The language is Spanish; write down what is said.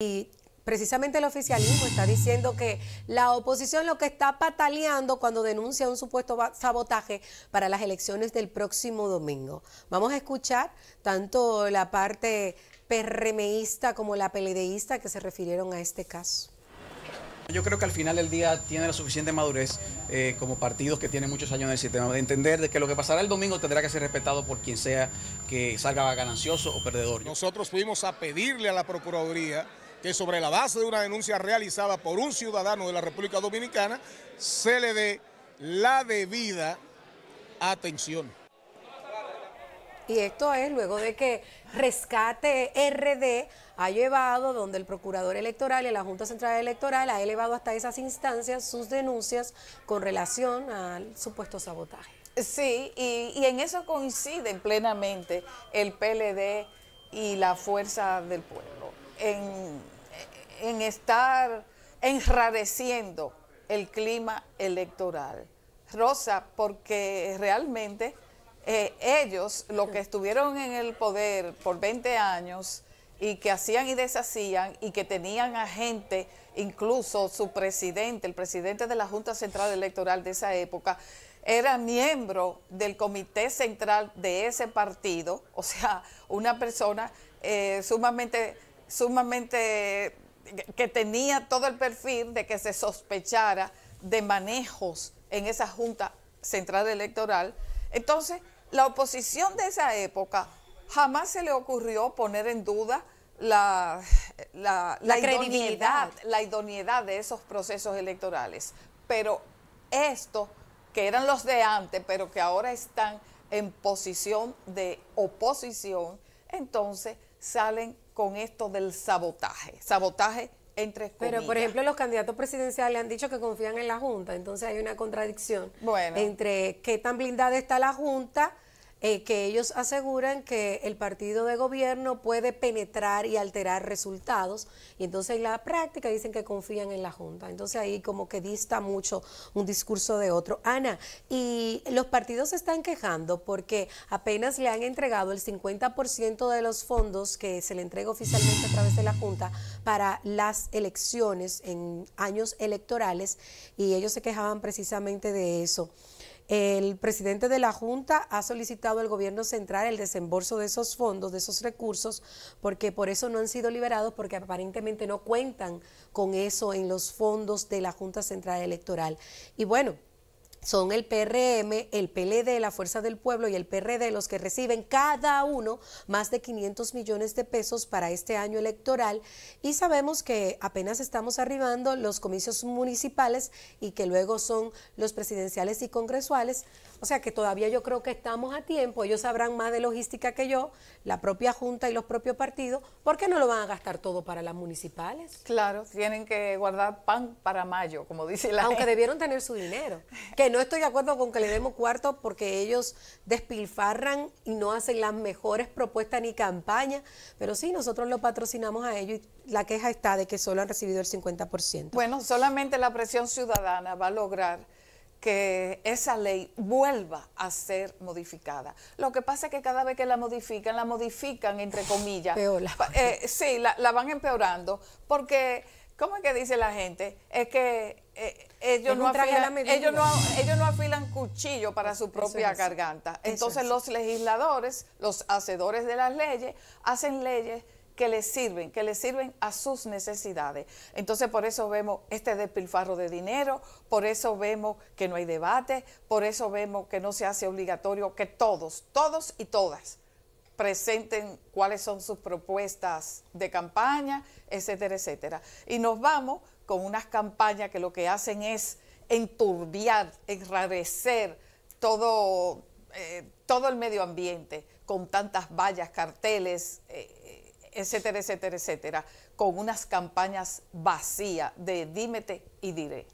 Y precisamente el oficialismo está diciendo que la oposición lo que está pataleando cuando denuncia un supuesto sabotaje para las elecciones del próximo domingo. Vamos a escuchar tanto la parte perremeísta como la peledeísta que se refirieron a este caso. Yo creo que al final del día tiene la suficiente madurez eh, como partidos que tienen muchos años en el sistema de entender de que lo que pasará el domingo tendrá que ser respetado por quien sea que salga ganancioso o perdedor. Nosotros fuimos a pedirle a la Procuraduría que sobre la base de una denuncia realizada por un ciudadano de la República Dominicana se le dé la debida atención. Y esto es luego de que Rescate RD ha llevado, donde el Procurador Electoral y la Junta Central Electoral ha elevado hasta esas instancias sus denuncias con relación al supuesto sabotaje. Sí, y, en eso coinciden plenamente el PLD y la Fuerza del Pueblo en, estar enrareciendo el clima electoral. Rosa, porque realmente eh, ellos, los que estuvieron en el poder por 20 años y que hacían y deshacían y que tenían a gente, incluso su presidente, el presidente de la Junta Central Electoral de esa época, era miembro del comité central de ese partido, o sea, una persona eh, sumamente sumamente, que tenía todo el perfil de que se sospechara de manejos en esa Junta Central Electoral. Entonces, la oposición de esa época jamás se le ocurrió poner en duda la, la, la, idoneidad, la idoneidad de esos procesos electorales. Pero esto, que eran los de antes, pero que ahora están en posición de oposición, entonces salen con esto del sabotaje. Sabotaje entre Pero, por ejemplo, los candidatos presidenciales han dicho que confían en la Junta, entonces hay una contradicción entre qué tan blindada está la Junta eh, que ellos aseguran que el partido de gobierno puede penetrar y alterar resultados. Y entonces en la práctica dicen que confían en la Junta. Entonces ahí como que dista mucho un discurso de otro. Ana, y los partidos se están quejando porque apenas le han entregado el 50% de los fondos que se le entrega oficialmente a través de la Junta para las elecciones en años electorales y ellos se quejaban precisamente de eso. El presidente de la Junta ha solicitado al gobierno central el desembolso de esos fondos, de esos recursos, porque por eso no han sido liberados, porque aparentemente no cuentan con eso en los fondos de la Junta Central Electoral. Y bueno, son el PRM, el PLD, la Fuerza del Pueblo y el PRD los que reciben cada uno más de 500 millones de pesos para este año electoral y sabemos que apenas estamos arribando los comicios municipales y que luego son los presidenciales y congresuales, o sea que todavía yo creo que estamos a tiempo, ellos sabrán más de logística que yo, la propia Junta y los propios partidos, ¿por qué no lo van a gastar todo para las municipales? Claro, tienen que guardar pan para mayo, como dice la Aunque debieron tener su dinero no estoy de acuerdo con que le demos cuarto porque ellos despilfarran y no hacen las mejores propuestas ni campañas, pero sí, nosotros lo patrocinamos a ellos y la queja está de que solo han recibido el 50%. Bueno, solamente la presión ciudadana va a lograr que esa ley vuelva a ser modificada. Lo que pasa es que cada vez que la modifican, la modifican entre comillas. Eh, sí, la van empeorando porque ¿Cómo es que dice la gente? Es que eh, ellos, no afilan, ellos, no, afilan cuchillo para su propia garganta. Entonces los legisladores, los hacedores de las leyes, hacen leyes que les sirven, que les sirven a sus necesidades. Entonces por eso vemos este despilfarro de dinero, por eso vemos que no hay debate, por eso vemos que no se hace obligatorio que todos, todos y todas presenten cuáles son sus propuestas de campaña, etcétera, etcétera. Y nos vamos con unas campañas que lo que hacen es enturbiar, enrarecer todo, eh, todo el medio ambiente con tantas vallas, carteles, eh, etcétera, etcétera, etcétera, con unas campañas vacías de dímete y diré.